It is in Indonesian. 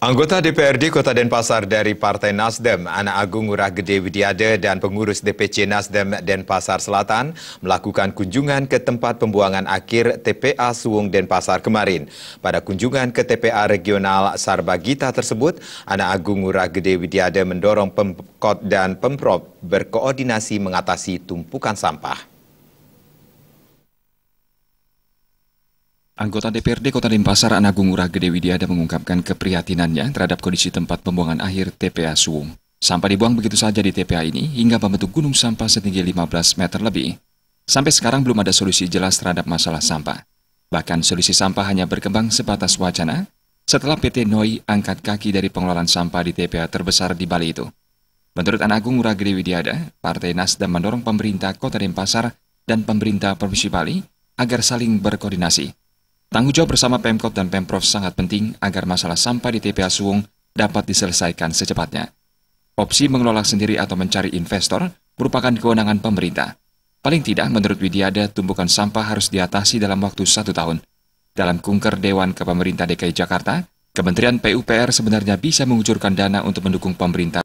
Anggota DPRD Kota Denpasar dari Partai Nasdem, Anak Agung Ngurah Gede Widiade dan pengurus DPC Nasdem Denpasar Selatan melakukan kunjungan ke tempat pembuangan akhir TPA Suwung Denpasar kemarin. Pada kunjungan ke TPA Regional Sarbagita tersebut, Anak Agung Ngurah Gede Widiade mendorong Pemkot dan Pemprov berkoordinasi mengatasi tumpukan sampah. Anggota DPRD Kota Denpasar Anagung Ngurah Gede Widiada mengungkapkan keprihatinannya terhadap kondisi tempat pembuangan akhir TPA Suwung. Sampah dibuang begitu saja di TPA ini hingga membentuk gunung sampah setinggi 15 meter lebih. Sampai sekarang belum ada solusi jelas terhadap masalah sampah. Bahkan solusi sampah hanya berkembang sebatas wacana setelah PT Noi angkat kaki dari pengelolaan sampah di TPA terbesar di Bali itu. Menurut Anagung Ngurah Gede Widiada, Partai Nasdem mendorong pemerintah Kota Denpasar dan pemerintah Provinsi Bali agar saling berkoordinasi Tanggung jawab bersama Pemkot dan Pemprov sangat penting agar masalah sampah di TPA Suwung dapat diselesaikan secepatnya. Opsi mengelola sendiri atau mencari investor merupakan kewenangan pemerintah. Paling tidak, menurut Widiada, tumpukan sampah harus diatasi dalam waktu satu tahun. Dalam kunker Dewan Kepemerintah DKI Jakarta, Kementerian PUPR sebenarnya bisa mengucurkan dana untuk mendukung pemerintah